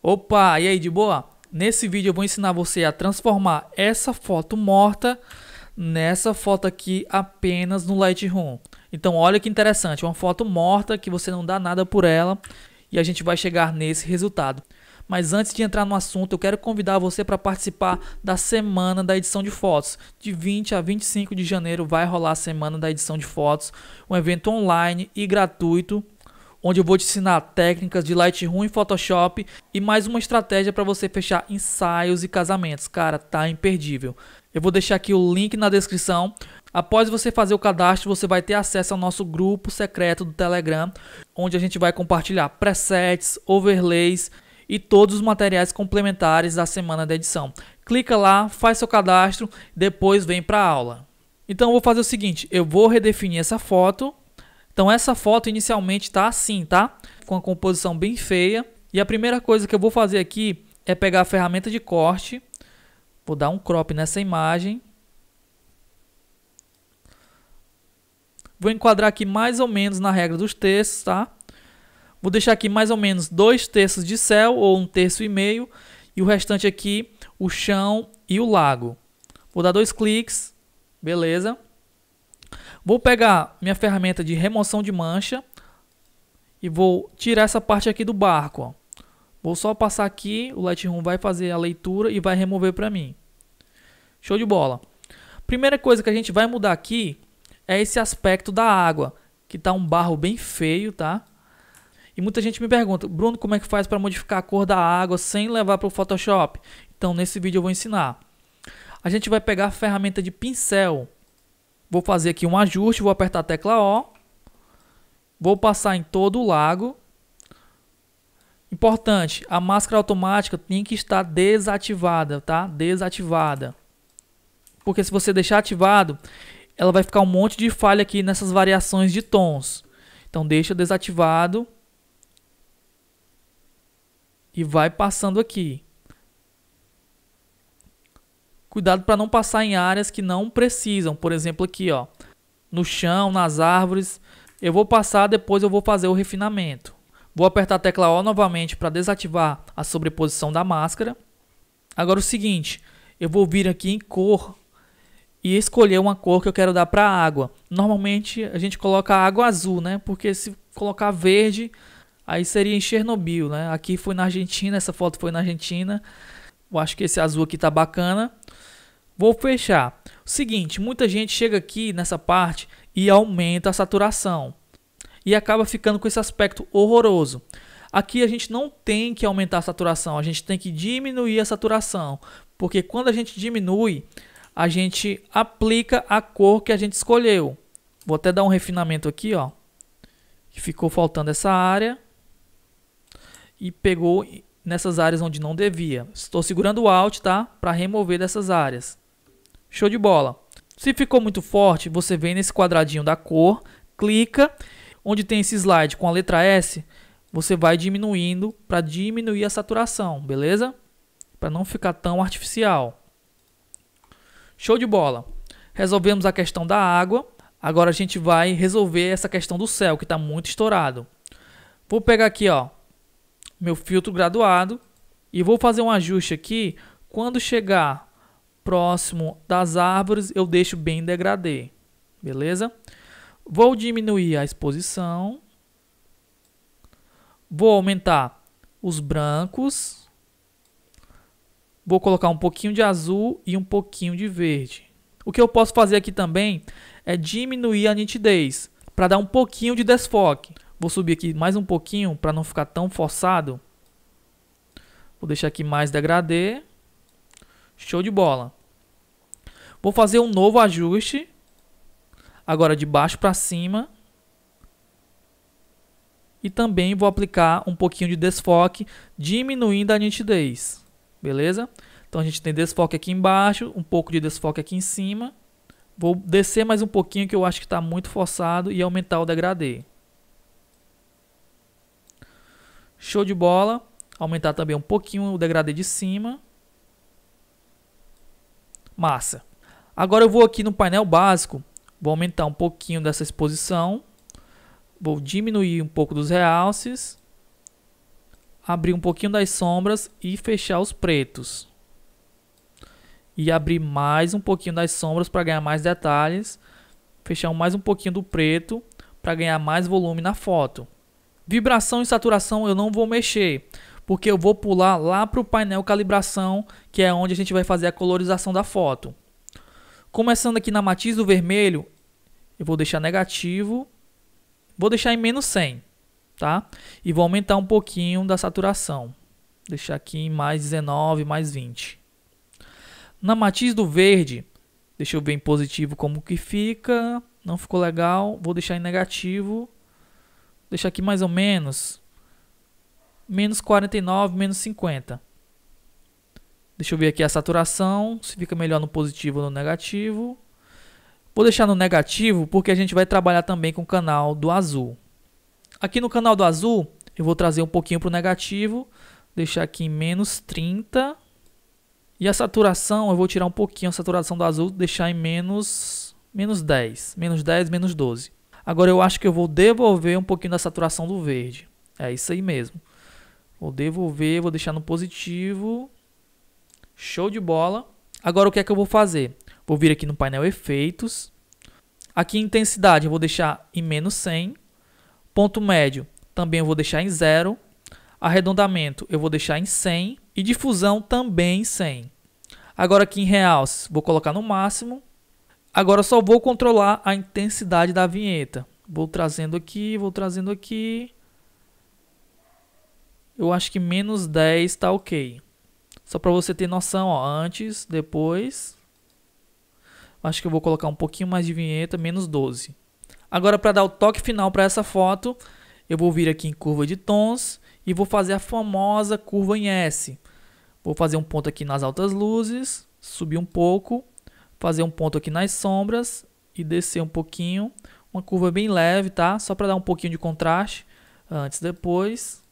Opa, e aí de boa? Nesse vídeo eu vou ensinar você a transformar essa foto morta nessa foto aqui apenas no Lightroom. Então olha que interessante, uma foto morta que você não dá nada por ela e a gente vai chegar nesse resultado. Mas antes de entrar no assunto, eu quero convidar você para participar da semana da edição de fotos. De 20 a 25 de janeiro vai rolar a semana da edição de fotos, um evento online e gratuito onde eu vou te ensinar técnicas de Lightroom e Photoshop e mais uma estratégia para você fechar ensaios e casamentos. Cara, tá imperdível. Eu vou deixar aqui o link na descrição. Após você fazer o cadastro, você vai ter acesso ao nosso grupo secreto do Telegram, onde a gente vai compartilhar presets, overlays e todos os materiais complementares da semana da edição. Clica lá, faz seu cadastro, depois vem para a aula. Então eu vou fazer o seguinte, eu vou redefinir essa foto então essa foto inicialmente está assim, tá? Com a composição bem feia. E a primeira coisa que eu vou fazer aqui é pegar a ferramenta de corte. Vou dar um crop nessa imagem. Vou enquadrar aqui mais ou menos na regra dos terços, tá? Vou deixar aqui mais ou menos dois terços de céu, ou um terço e meio. E o restante aqui, o chão e o lago. Vou dar dois cliques. Beleza. Vou pegar minha ferramenta de remoção de mancha e vou tirar essa parte aqui do barco. Ó. Vou só passar aqui, o Lightroom vai fazer a leitura e vai remover para mim. Show de bola. Primeira coisa que a gente vai mudar aqui é esse aspecto da água, que está um barro bem feio, tá? E muita gente me pergunta, Bruno, como é que faz para modificar a cor da água sem levar para o Photoshop? Então, nesse vídeo eu vou ensinar. A gente vai pegar a ferramenta de pincel Vou fazer aqui um ajuste, vou apertar a tecla O. Vou passar em todo o lago. Importante, a máscara automática tem que estar desativada, tá? Desativada. Porque se você deixar ativado, ela vai ficar um monte de falha aqui nessas variações de tons. Então deixa desativado. E vai passando aqui. Cuidado para não passar em áreas que não precisam. Por exemplo, aqui, ó, no chão, nas árvores. Eu vou passar, depois eu vou fazer o refinamento. Vou apertar a tecla O novamente para desativar a sobreposição da máscara. Agora o seguinte, eu vou vir aqui em cor e escolher uma cor que eu quero dar para a água. Normalmente a gente coloca água azul, né? Porque se colocar verde, aí seria em Chernobyl, né? Aqui foi na Argentina, essa foto foi na Argentina. Eu acho que esse azul aqui tá bacana. Vou fechar. O seguinte, muita gente chega aqui nessa parte e aumenta a saturação. E acaba ficando com esse aspecto horroroso. Aqui a gente não tem que aumentar a saturação, a gente tem que diminuir a saturação. Porque quando a gente diminui, a gente aplica a cor que a gente escolheu. Vou até dar um refinamento aqui, ó. Ficou faltando essa área. E pegou nessas áreas onde não devia. Estou segurando o Alt, tá? Para remover dessas áreas. Show de bola. Se ficou muito forte, você vem nesse quadradinho da cor, clica, onde tem esse slide com a letra S, você vai diminuindo para diminuir a saturação, beleza? Para não ficar tão artificial. Show de bola. Resolvemos a questão da água. Agora a gente vai resolver essa questão do céu, que está muito estourado. Vou pegar aqui, ó, meu filtro graduado e vou fazer um ajuste aqui. Quando chegar próximo das árvores, eu deixo bem degradê, beleza? Vou diminuir a exposição. Vou aumentar os brancos. Vou colocar um pouquinho de azul e um pouquinho de verde. O que eu posso fazer aqui também é diminuir a nitidez para dar um pouquinho de desfoque. Vou subir aqui mais um pouquinho para não ficar tão forçado. Vou deixar aqui mais degradê. Show de bola. Vou fazer um novo ajuste. Agora de baixo para cima. E também vou aplicar um pouquinho de desfoque, diminuindo a nitidez. Beleza? Então a gente tem desfoque aqui embaixo, um pouco de desfoque aqui em cima. Vou descer mais um pouquinho que eu acho que está muito forçado e aumentar o degradê. Show de bola. Aumentar também um pouquinho o degradê de cima. Massa. Agora eu vou aqui no painel básico. Vou aumentar um pouquinho dessa exposição. Vou diminuir um pouco dos realces. Abrir um pouquinho das sombras e fechar os pretos. E abrir mais um pouquinho das sombras para ganhar mais detalhes. Fechar mais um pouquinho do preto para ganhar mais volume na foto. Vibração e saturação eu não vou mexer, porque eu vou pular lá para o painel calibração, que é onde a gente vai fazer a colorização da foto. Começando aqui na matiz do vermelho, eu vou deixar negativo, vou deixar em menos 100, tá? E vou aumentar um pouquinho da saturação, deixar aqui em mais 19, mais 20. Na matiz do verde, deixa eu ver em positivo como que fica, não ficou legal, vou deixar em negativo, deixar aqui mais ou menos, menos 49, menos 50. Deixa eu ver aqui a saturação, se fica melhor no positivo ou no negativo. Vou deixar no negativo porque a gente vai trabalhar também com o canal do azul. Aqui no canal do azul, eu vou trazer um pouquinho para o negativo, deixar aqui em menos 30. E a saturação, eu vou tirar um pouquinho a saturação do azul, deixar em menos, menos 10, menos 10, menos 12. Agora eu acho que eu vou devolver um pouquinho da saturação do verde. É isso aí mesmo. Vou devolver, vou deixar no positivo. Show de bola. Agora o que é que eu vou fazer? Vou vir aqui no painel efeitos. Aqui intensidade eu vou deixar em menos 100. Ponto médio também eu vou deixar em 0. Arredondamento eu vou deixar em 100. E difusão também em 100. Agora aqui em realce vou colocar no máximo. Agora só vou controlar a intensidade da vinheta. Vou trazendo aqui, vou trazendo aqui. Eu acho que menos 10 tá ok. Só para você ter noção, ó, antes, depois. Acho que eu vou colocar um pouquinho mais de vinheta, menos 12. Agora para dar o toque final para essa foto, eu vou vir aqui em curva de tons e vou fazer a famosa curva em S. Vou fazer um ponto aqui nas altas luzes, subir um pouco fazer um ponto aqui nas sombras e descer um pouquinho, uma curva bem leve, tá? Só para dar um pouquinho de contraste antes e depois.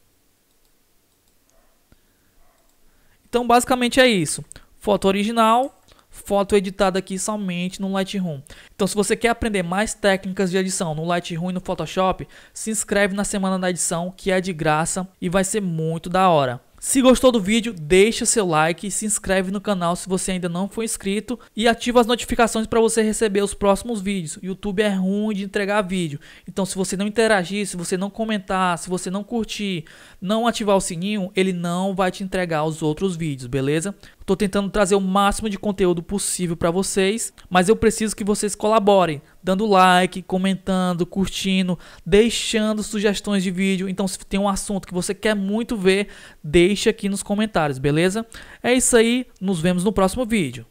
Então, basicamente é isso. Foto original, foto editada aqui somente no Lightroom. Então, se você quer aprender mais técnicas de edição no Lightroom e no Photoshop, se inscreve na Semana da Edição, que é de graça e vai ser muito da hora. Se gostou do vídeo, deixa seu like, se inscreve no canal se você ainda não for inscrito e ativa as notificações para você receber os próximos vídeos. YouTube é ruim de entregar vídeo, então se você não interagir, se você não comentar, se você não curtir, não ativar o sininho, ele não vai te entregar os outros vídeos, beleza? Tô tentando trazer o máximo de conteúdo possível para vocês, mas eu preciso que vocês colaborem, dando like, comentando, curtindo, deixando sugestões de vídeo. Então, se tem um assunto que você quer muito ver, deixa aqui nos comentários, beleza? É isso aí, nos vemos no próximo vídeo.